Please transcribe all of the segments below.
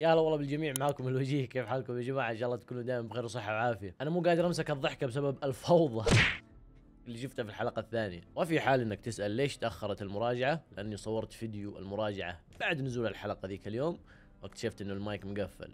يا هلا والله بالجميع معاكم الوجيه كيف حالكم يا جماعه ان شاء الله تكونوا دائما بخير وصحه وعافيه انا مو قادر امسك الضحكه بسبب الفوضى اللي شفتها في الحلقه الثانيه وفي حال انك تسال ليش تاخرت المراجعه لاني صورت فيديو المراجعه بعد نزول الحلقه ذيك اليوم واكتشفت انه المايك مقفل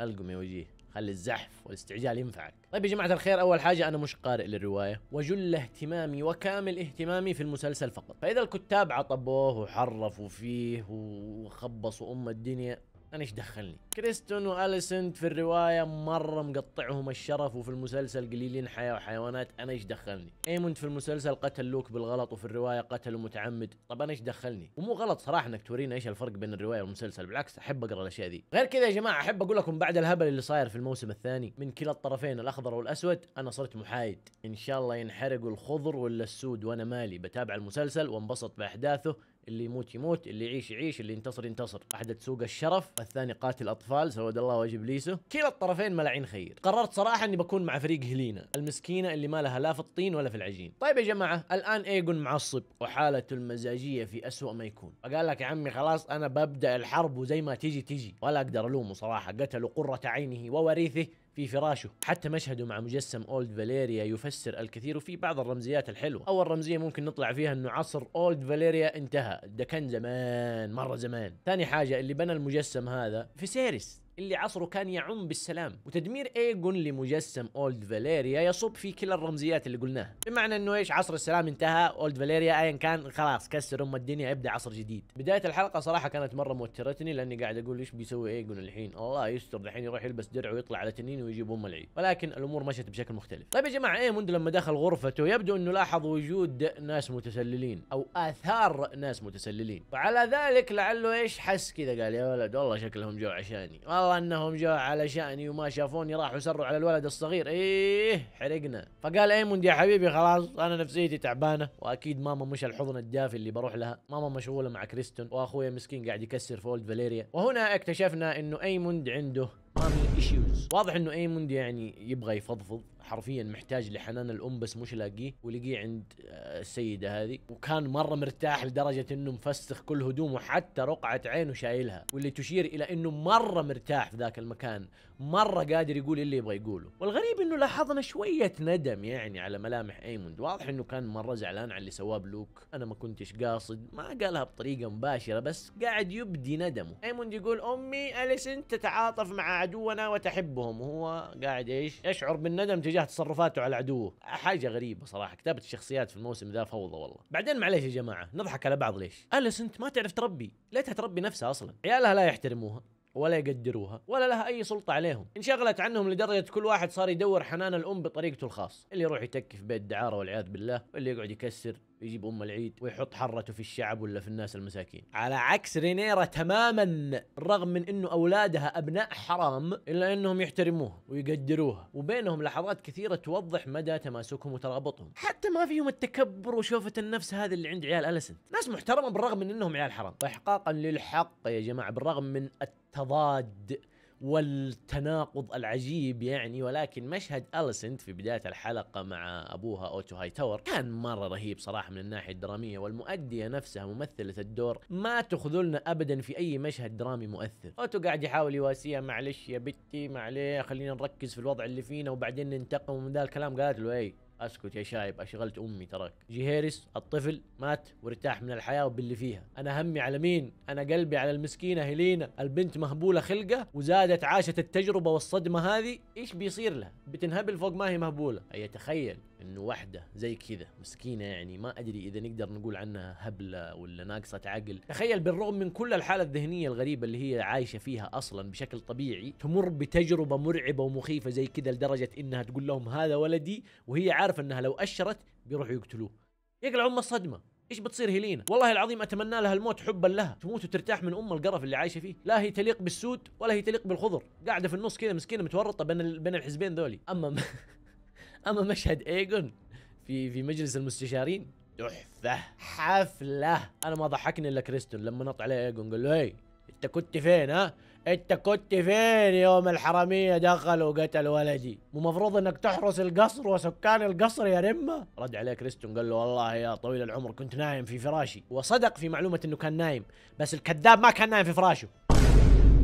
القم يا وجيه خلي الزحف والاستعجال ينفعك طيب يا جماعة الخير أول حاجة أنا مش قارئ للرواية وجل اهتمامي وكامل اهتمامي في المسلسل فقط فإذا الكتاب عطبوه وحرفوا فيه وخبصوا أم الدنيا انا ايش دخلني كريستون واليسنت في الروايه مره مقطعهم الشرف وفي المسلسل قليلين حياه وحيوانات انا ايش دخلني ايموند في المسلسل قتل لوك بالغلط وفي الروايه قتله متعمد طب انا ايش دخلني ومو غلط صراحه انك تورينا ايش الفرق بين الروايه والمسلسل بالعكس احب اقرا الاشياء ذي غير كذا يا جماعه احب اقول لكم بعد الهبل اللي صاير في الموسم الثاني من كلا الطرفين الاخضر والاسود انا صرت محايد ان شاء الله ينحرقوا الخضر ولا السود وانا مالي بتابع المسلسل وانبسط باحداثه اللي يموت يموت اللي يعيش يعيش اللي ينتصر ينتصر احد تسوق الشرف الثاني قاتل اطفال سود الله واجب ليسه كلا الطرفين ملاعين خير قررت صراحه اني بكون مع فريق هلينا المسكينه اللي ما لها لا في الطين ولا في العجين طيب يا جماعه الان ايجون معصب وحالته المزاجيه في أسوأ ما يكون فقال لك يا عمي خلاص انا ببدا الحرب وزي ما تيجي تيجي ولا اقدر الومه صراحه قتلوا قره عينه ووريثه في فراشه حتى مشهده مع مجسم اولد فاليريا يفسر الكثير وفي بعض الرمزيات الحلوه اول رمزيه ممكن نطلع فيها انه عصر اولد فاليريا انتهى ده كان زمان مره زمان ثاني حاجه اللي بنى المجسم هذا في سيريس اللي عصره كان يعم بالسلام وتدمير ايجون لمجسم اولد فاليريا يصب في كلا الرمزيات اللي قلناها بمعنى انه ايش عصر السلام انتهى اولد فاليريا ايا كان خلاص كسر ام الدنيا ابدا عصر جديد بدايه الحلقه صراحه كانت مره موترتني لاني قاعد اقول ايش بيسوي ايجون الحين الله يستر الحين يروح يلبس درع ويطلع على تنين ويجيب ام العيد ولكن الامور مشت بشكل مختلف طيب يا جماعه ايموند لما دخل غرفته يبدو انه لاحظ وجود ناس متسللين او اثار ناس متسللين وعلى ذلك لعله ايش حس كذا قال يا ولد والله شكلهم جو عشاني والله والله انهم جاء على شاني وما شافوني راحوا سروا على الولد الصغير ايه حرقنا فقال ايموند يا حبيبي خلاص انا نفسيتي تعبانه واكيد ماما مش الحضن الدافي اللي بروح لها ماما مشغوله مع كريستون واخويا مسكين قاعد يكسر فولد فاليريا وهنا اكتشفنا انه ايموند عنده مامي ايشوز واضح انه ايموند يعني يبغى يفضفض حرفيا محتاج لحنان الام بس مش لاقيه ولقيه عند آه، السيده هذه وكان مره مرتاح لدرجه انه مفسخ كل هدومه حتى رقعه عينه شايلها واللي تشير الى انه مره مرتاح في ذاك المكان مره قادر يقول اللي يبغى يقوله والغريب انه لاحظنا شويه ندم يعني على ملامح ايموند واضح انه كان مره زعلان على اللي سواه بلوك انا ما كنتش قاصد ما قالها بطريقه مباشره بس قاعد يبدي ندمه ايموند يقول امي اليسن تتعاطف مع عدونا وتحبهم وهو قاعد ايش يشعر بالندم تجاه اتجاه تصرفاته على عدوه حاجه غريبه صراحه كتابه الشخصيات في الموسم ذا فوضى والله بعدين معليش يا جماعه نضحك على بعض ليش اليس انت ما تعرف تربي ليتها تربي نفسها اصلا عيالها لا يحترموها ولا يقدروها ولا لها اي سلطه عليهم انشغلت عنهم لدرجه كل واحد صار يدور حنان الام بطريقته الخاص اللي يروح يتكي في بيت دعاره والعياذ بالله واللي يقعد يكسر يجيب ام العيد ويحط حرته في الشعب ولا في الناس المساكين على عكس رينيرا تماما رغم من انه اولادها ابناء حرام الا انهم يحترموها ويقدروها وبينهم لحظات كثيره توضح مدى تماسكهم وترابطهم حتى ما فيهم التكبر وشوفه النفس هذه اللي عند عيال اليسن ناس محترمه بالرغم من انهم عيال حرام واحقاقا للحق يا جماعه بالرغم من التضاد والتناقض العجيب يعني ولكن مشهد أليسنت في بداية الحلقة مع أبوها أوتو هاي تاور كان مرة رهيب صراحة من الناحية الدرامية والمؤدية نفسها ممثلة الدور ما تخذلنا أبدا في أي مشهد درامي مؤثر أوتو قاعد يحاول يواسيها معلش يا بتي معليه خلينا نركز في الوضع اللي فينا وبعدين ننتقم ومن ذا الكلام قالت له أي اسكت يا شايب اشغلت امي تراك جيهيرس الطفل مات وارتاح من الحياه وباللي فيها انا همي على مين انا قلبي على المسكينه هيلينا البنت مهبوله خلقه وزادت عاشت التجربه والصدمه هذه ايش بيصير لها بتنهبل فوق ما هي مهبوله اي تخيل انه واحده زي كذا مسكينه يعني ما ادري اذا نقدر نقول عنها هبله ولا ناقصه عقل تخيل بالرغم من كل الحاله الذهنيه الغريبه اللي هي عايشه فيها اصلا بشكل طبيعي تمر بتجربه مرعبه ومخيفه زي كذا لدرجه انها تقول لهم هذا ولدي وهي عارفه انها لو اشرت بيروحوا يقتلوه يقلع ام الصدمه ايش بتصير هيلينا؟ والله العظيم اتمنى لها الموت حبا لها، تموت وترتاح من ام القرف اللي عايشه فيه، لا هي تليق بالسود ولا هي تليق بالخضر، قاعده في النص كذا مسكينه متورطه بين بين الحزبين ذولي، اما اما مشهد ايجون في في مجلس المستشارين تحفه حفله انا ما ضحكني الا كريستون لما نط عليه ايجون قال له هي انت كنت فين ها انت كنت فين يوم الحراميه دخلوا وقتل ولدي مو مفروض انك تحرس القصر وسكان القصر يا رمه رد عليه كريستون قال له والله يا طويل العمر كنت نايم في فراشي وصدق في معلومه انه كان نايم بس الكذاب ما كان نايم في فراشه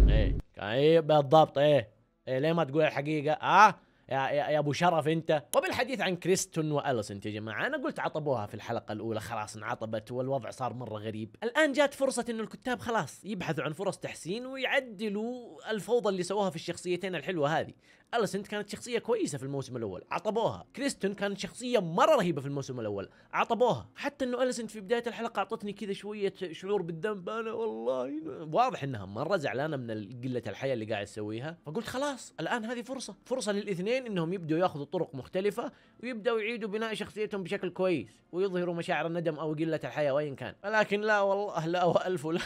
ايه ايه بالضبط ايه ايه ليه ما تقول الحقيقه ها أه؟ يا, يا ابو شرف انت وبالحديث عن كريستون واليسون يا جماعه انا قلت عطبوها في الحلقه الاولى خلاص انعطبت والوضع صار مره غريب الان جات فرصه انه الكتاب خلاص يبحثوا عن فرص تحسين ويعدلوا الفوضى اللي سووها في الشخصيتين الحلوه هذه اليسنت كانت شخصيه كويسه في الموسم الاول عطبوها كريستون كانت شخصيه مره رهيبه في الموسم الاول عطبوها حتى انه اليسنت في بدايه الحلقه اعطتني كذا شويه شعور بالذنب انا والله واضح انها مره زعلانه من قله الحياه اللي قاعد تسويها فقلت خلاص الان هذه فرصه فرصه للاثنين انهم يبداوا ياخذوا طرق مختلفه ويبداوا يعيدوا بناء شخصيتهم بشكل كويس ويظهروا مشاعر الندم او قله الحياه وين كان ولكن لا والله لا والف لا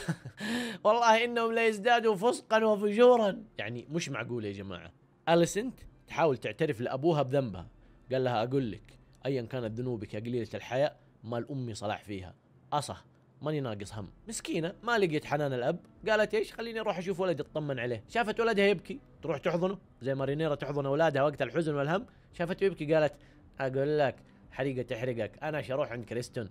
والله انهم لا يزدادوا فسقا وفجورا يعني مش معقول يا جماعه اليسنت تحاول تعترف لابوها بذنبها قال لها اقول لك ايا كانت ذنوبك يا قليله الحياه مال امي صلاح فيها اصه ماني ناقص هم مسكينه ما لقيت حنان الاب قالت ايش خليني اروح اشوف ولدي اطمن عليه شافت ولدها يبكي تروح تحضنه زي ما رينيرا تحضن اولادها وقت الحزن والهم شافته يبكي قالت اقول لك حريقه تحرقك انا شروح عند كريستون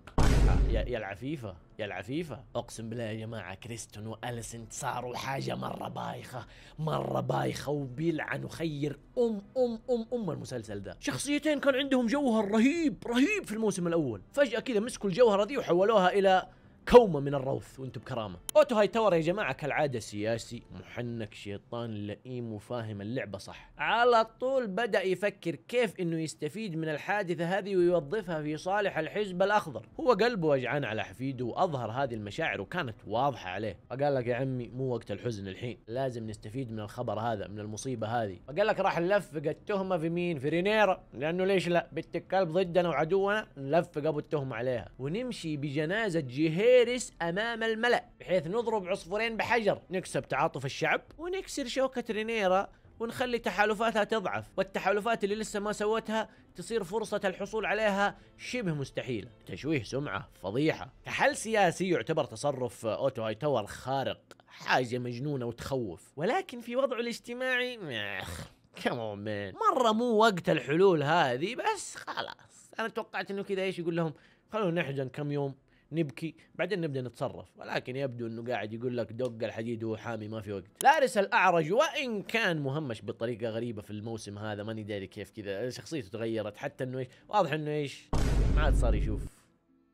يا, العفيفه يا العفيفه اقسم بالله يا جماعه كريستون والسنت صاروا حاجه مره بايخه مره بايخه وبيلعنوا خير ام ام ام ام المسلسل ده شخصيتين كان عندهم جوهر رهيب رهيب في الموسم الاول فجاه كذا مسكوا الجوهره دي وحولوها الى كومه من الروث وانتم بكرامه. اوتو هاي تاور يا جماعه كالعاده سياسي محنك شيطان لئيم وفاهم اللعبه صح. على طول بدا يفكر كيف انه يستفيد من الحادثه هذه ويوظفها في صالح الحزب الاخضر. هو قلبه وجعان على حفيده واظهر هذه المشاعر وكانت واضحه عليه. فقال لك يا عمي مو وقت الحزن الحين، لازم نستفيد من الخبر هذا من المصيبه هذه. فقال لك راح نلفق التهمه في مين؟ في رينيرا، لانه ليش لا؟ بنت الكلب ضدنا وعدونا نلفق ابو التهمه عليها ونمشي بجنازه جهيل فيرس أمام الملأ بحيث نضرب عصفورين بحجر نكسب تعاطف الشعب ونكسر شوكة رينيرا ونخلي تحالفاتها تضعف والتحالفات اللي لسه ما سوتها تصير فرصة الحصول عليها شبه مستحيلة تشويه سمعة فضيحة كحل سياسي يعتبر تصرف أوتو هاي تاور خارق حاجة مجنونة وتخوف ولكن في وضعه الاجتماعي مخ كمون مان مرة مو وقت الحلول هذه بس خلاص أنا توقعت إنه كذا إيش يقول لهم خلونا نحجن كم يوم نبكي بعدين نبدا نتصرف ولكن يبدو انه قاعد يقول لك دق الحديد وهو حامي ما في وقت لارس الاعرج وان كان مهمش بطريقه غريبه في الموسم هذا ماني داري كيف كذا شخصيته تغيرت حتى انه ايش واضح انه ايش ما عاد صار يشوف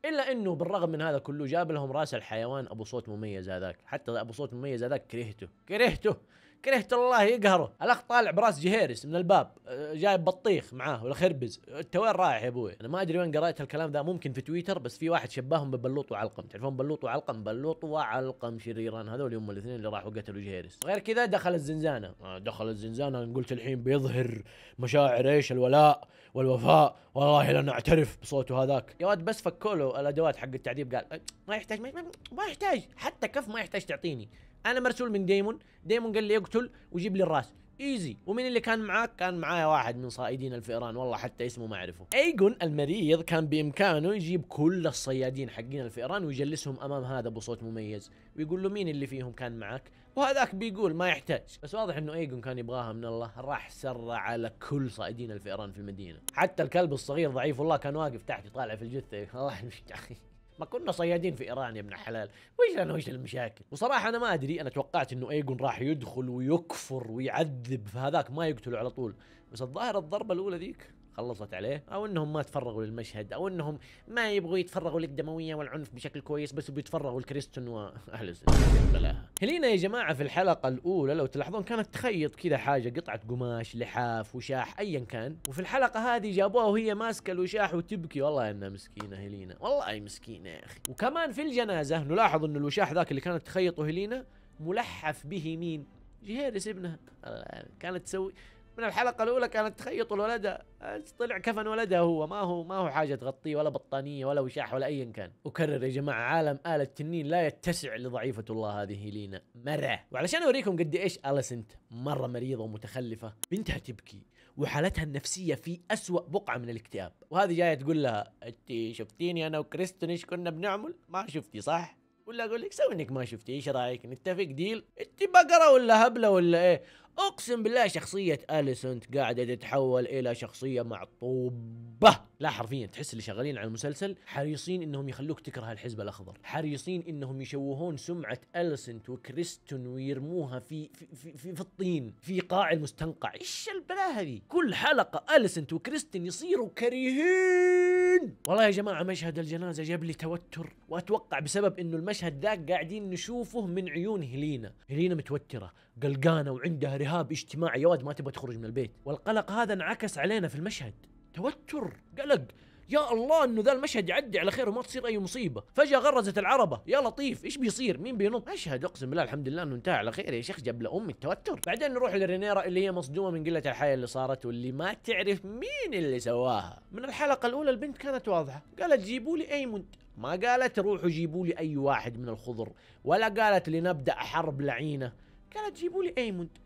الا انه بالرغم من هذا كله جاب لهم راس الحيوان ابو صوت مميز هذاك حتى ابو صوت مميز هذاك كرهته كرهته كرهت الله يقهره الاخ طالع براس جهيرس من الباب آه، جايب بطيخ معاه ولا خربز انت وين رايح يا ابوي انا ما ادري وين قريت الكلام ذا ممكن في تويتر بس في واحد شباهم ببلوط وعلقم تعرفون بلوط وعلقم بلوط وعلقم شريران هذول هم الاثنين اللي راحوا قتلوا جهيرس غير كذا دخل الزنزانه آه، دخل الزنزانه انا قلت الحين بيظهر مشاعر ايش الولاء والوفاء والله لن اعترف بصوته هذاك يا واد بس فكوا له الادوات حق التعذيب قال آه، ما يحتاج ما يحتاج حتى كف ما يحتاج تعطيني انا مرسول من ديمون ديمون قال لي اقتل وجيب لي الراس ايزي ومين اللي كان معاك كان معايا واحد من صائدين الفئران والله حتى اسمه ما اعرفه ايجون المريض كان بامكانه يجيب كل الصيادين حقين الفئران ويجلسهم امام هذا بصوت مميز ويقول له مين اللي فيهم كان معاك وهذاك بيقول ما يحتاج بس واضح انه ايجون كان يبغاها من الله راح سرع على كل صائدين الفئران في المدينه حتى الكلب الصغير ضعيف والله كان واقف تحت يطالع في الجثه الله يمشي ما كنا صيادين في ايران يا ابن الحلال وش انا وش المشاكل وصراحه انا ما ادري انا توقعت انه ايجون راح يدخل ويكفر ويعذب فهذاك ما يقتله على طول بس الظاهر الضربه الاولى ذيك خلصت عليه او انهم ما تفرغوا للمشهد او انهم ما يبغوا يتفرغوا للدمويه والعنف بشكل كويس بس بيتفرغوا لكريستون واهل بلاها هنا يا جماعه في الحلقه الاولى لو تلاحظون كانت تخيط كذا حاجه قطعه قماش لحاف وشاح ايا كان وفي الحلقه هذه جابوها وهي ماسكه الوشاح وتبكي والله انها مسكينه هيلينا والله مسكينه يا اخي وكمان في الجنازه نلاحظ ان الوشاح ذاك اللي كانت تخيطه هيلينا ملحف به مين جهيرس ابنها كانت تسوي من الحلقة الأولى كانت تخيط الولدة طلع كفن ولدها هو ما هو ما هو حاجة تغطيه ولا بطانية ولا وشاح ولا أيا كان وكرر يا جماعة عالم آلة التنين لا يتسع لضعيفة الله هذه لينا مرة وعلشان أوريكم قد إيش أليسنت مرة مريضة ومتخلفة بنتها تبكي وحالتها النفسية في أسوأ بقعة من الاكتئاب وهذه جاية تقول لها أنت شفتيني أنا وكريستون إيش كنا بنعمل ما شفتي صح ولا اقول لك سوي انك ما شفتي ايش رايك نتفق ديل انت بقره ولا هبله ولا ايه اقسم بالله شخصيه اليسنت قاعده تتحول الى شخصيه معطوبه لا حرفيا تحس اللي شغالين على المسلسل حريصين انهم يخلوك تكره الحزب الاخضر حريصين انهم يشوهون سمعه اليسنت وكريستون ويرموها في في, في, في, في الطين في قاع المستنقع ايش البلاهه هذه كل حلقه اليسنت وكريستون يصيروا كريهين والله يا جماعه مشهد الجنازه جاب لي توتر واتوقع بسبب انه المشهد ذاك قاعدين نشوفه من عيون هيلينا هيلينا متوتره قلقانه وعندها رهاب اجتماعي يا واد ما تبغى تخرج من البيت والقلق هذا انعكس علينا في المشهد توتر قلق يا الله انه ذا المشهد يعدي على خير وما تصير اي مصيبه فجاه غرزت العربه يا لطيف ايش بيصير مين بينط اشهد اقسم بالله الحمد لله انه انتهى على خير يا شيخ جاب لام التوتر بعدين نروح لرينيرا اللي هي مصدومه من قله الحياه اللي صارت واللي ما تعرف مين اللي سواها من الحلقه الاولى البنت كانت واضحه قالت جيبوا لي ايموند ما قالت روحوا جيبوا لي اي واحد من الخضر ولا قالت لنبدا حرب لعينه قالت جيبوا لي ايمونت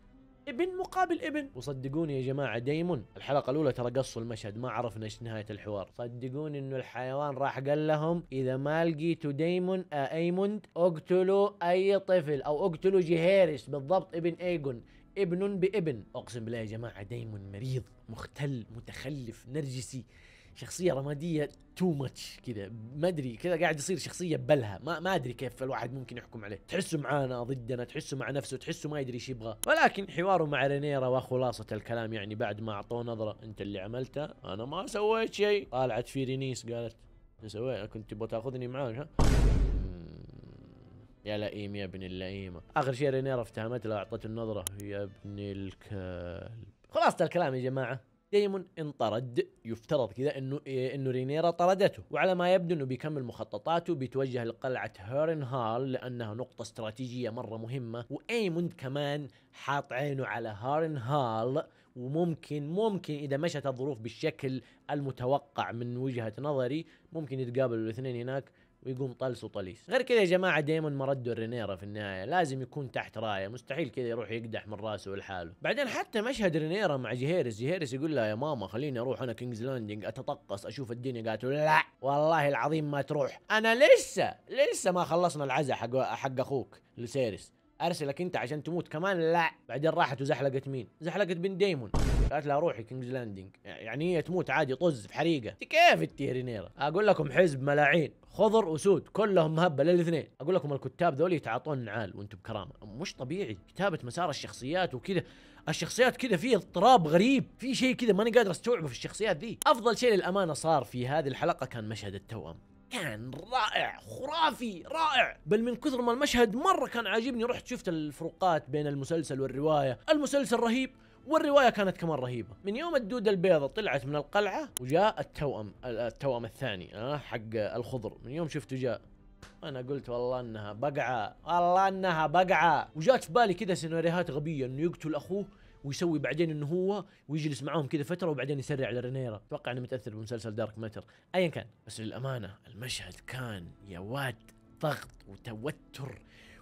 ابن مقابل ابن وصدقوني يا جماعه ديمون الحلقه الاولى ترى قصوا المشهد ما عرفنا ايش نهايه الحوار صدقوني انه الحيوان راح قال لهم اذا ما لقيتوا ديمون آه، ايموند اقتلوا اي طفل او اقتلوا جهيرس بالضبط ابن ايجون ابن بابن اقسم بالله يا جماعه ديمون مريض مختل متخلف نرجسي شخصيه رماديه تو ماتش كذا ما ادري كذا قاعد يصير شخصيه بلها ما ما ادري كيف الواحد ممكن يحكم عليه تحسه معانا ضدنا تحسه مع نفسه تحسه ما يدري ايش يبغى ولكن حواره مع رينيرا وخلاصه الكلام يعني بعد ما اعطوه نظره انت اللي عملته انا ما سويت شيء طالعت في رينيس قالت سويت كنت تبغى تاخذني معاك ها يا لئيم يا ابن اللئيمة آخر شيء رينيرا افتهمت له أعطته النظرة يا ابن الكلب خلاصة الكلام يا جماعة ديمون انطرد يفترض كذا انه إيه، انه رينيرا طردته وعلى ما يبدو انه بيكمل مخططاته بيتوجه لقلعه هيرن هال لانها نقطه استراتيجيه مره مهمه وايموند كمان حاط عينه على هارن هال وممكن ممكن اذا مشت الظروف بالشكل المتوقع من وجهه نظري ممكن يتقابلوا الاثنين هناك ويقوم طلس وطليس غير كذا يا جماعه ديمون ما ردوا في النهايه لازم يكون تحت رايه مستحيل كذا يروح يقدح من راسه لحاله بعدين حتى مشهد رينيرا مع جهيرس جهيرس يقول لها يا ماما خليني اروح انا كينجز لاندنج اتطقس اشوف الدنيا قالت لا والله العظيم ما تروح انا لسه لسه ما خلصنا العزاء حق حق اخوك لسيرس ارسلك انت عشان تموت كمان لا بعدين راحت وزحلقت مين زحلقت بن ديمون قالت لها روحي كينجز لاندنج يعني هي تموت عادي طز في حريقه كيف انت رينيرا اقول لكم حزب ملاعين خضر وسود كلهم مهبه للاثنين اقول لكم الكتاب ذول يتعاطون نعال وانتم بكرامه مش طبيعي كتابه مسار الشخصيات وكذا الشخصيات كذا في اضطراب غريب في شيء كذا ماني قادر استوعبه في الشخصيات ذي افضل شيء للامانه صار في هذه الحلقه كان مشهد التوأم كان رائع خرافي رائع بل من كثر ما المشهد مره كان عاجبني رحت شفت الفروقات بين المسلسل والروايه المسلسل رهيب والروايه كانت كمان رهيبه من يوم الدوده البيضة طلعت من القلعه وجاء التوأم التوأم الثاني آه حق الخضر من يوم شفته جاء انا قلت والله انها بقعه والله انها بقعه وجات في بالي كذا سيناريوهات غبيه انه يقتل اخوه ويسوي بعدين انه هو ويجلس معاهم كذا فتره وبعدين يسرع على رينيرا اتوقع انه متاثر بمسلسل دارك ماتر ايا كان بس للامانه المشهد كان يا واد ضغط وتوتر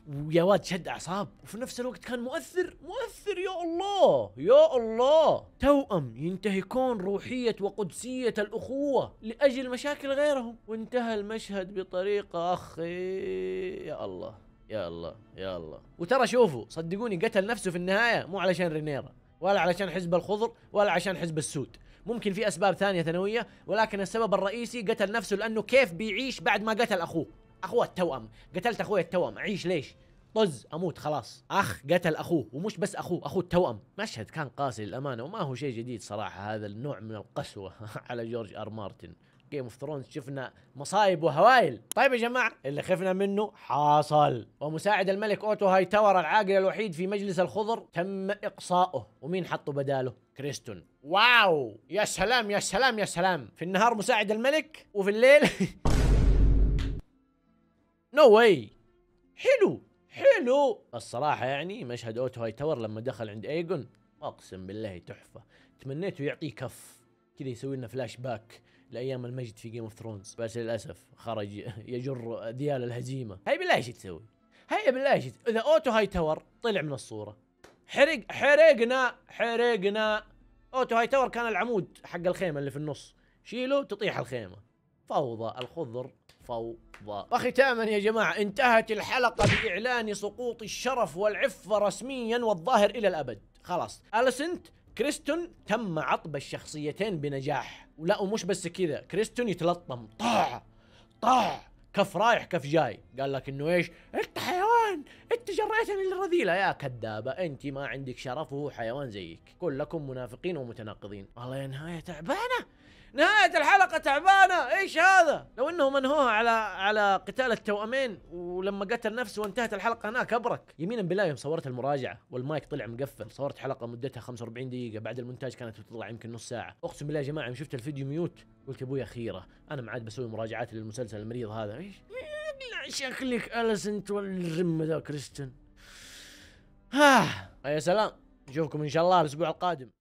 ويا واد شد اعصاب وفي نفس الوقت كان مؤثر مؤثر يا الله يا الله توأم ينتهكون روحية وقدسية الأخوة لأجل مشاكل غيرهم وانتهى المشهد بطريقة أخي يا الله يا الله يا الله وترى شوفوا صدقوني قتل نفسه في النهاية مو علشان رينيرا ولا علشان حزب الخضر ولا علشان حزب السود ممكن في أسباب ثانية ثانوية ولكن السبب الرئيسي قتل نفسه لأنه كيف بيعيش بعد ما قتل أخوه اخوه التوأم قتلت اخوي التوأم اعيش ليش طز اموت خلاص اخ قتل اخوه ومش بس اخوه اخوه التوأم مشهد كان قاسي للامانه وما هو شيء جديد صراحه هذا النوع من القسوه على جورج ار مارتن جيم اوف ثرونز شفنا مصايب وهوايل طيب يا جماعه اللي خفنا منه حصل ومساعد الملك اوتو هاي تاور العاقل الوحيد في مجلس الخضر تم اقصائه ومين حطه بداله كريستون واو يا سلام يا سلام يا سلام في النهار مساعد الملك وفي الليل نو no واي حلو حلو الصراحة يعني مشهد اوتو هاي تاور لما دخل عند ايجون اقسم بالله تحفة تمنيته يعطيه كف كذا يسوي لنا فلاش باك لايام المجد في جيم اوف ثرونز بس للاسف خرج يجر ديال الهزيمة هاي بالله ايش تسوي هاي بالله ايش اذا اوتو هاي تاور طلع من الصورة حرق حرقنا حرقنا اوتو هاي تاور كان العمود حق الخيمة اللي في النص شيله تطيح الخيمة فوضى الخضر فوضى وختاما يا جماعة انتهت الحلقة بإعلان سقوط الشرف والعفة رسميا والظاهر إلى الأبد خلاص ألسنت كريستون تم عطب الشخصيتين بنجاح ولا ومش بس كذا كريستون يتلطم طاع طاع كف رايح كف جاي قال لك انه ايش انت حيوان انت جريتني للرذيله يا كذابه انت ما عندك شرف وهو حيوان زيك كلكم منافقين ومتناقضين والله يا نهايه تعبانه نهاية الحلقة تعبانة ايش هذا لو انهم انهوها على على قتال التوأمين ولما قتل نفسه وانتهت الحلقة هناك ابرك يمينا بالله يوم صورت المراجعة والمايك طلع مقفل صورت حلقة مدتها 45 دقيقة بعد المونتاج كانت تطلع يمكن نص ساعة اقسم بالله يا جماعة شفت الفيديو ميوت قلت ابوي خيرة انا ما عاد بسوي مراجعات للمسلسل المريض هذا ايش شكلك اليسنت والرمة ذا كريستن ها يا سلام نشوفكم ان شاء الله الاسبوع القادم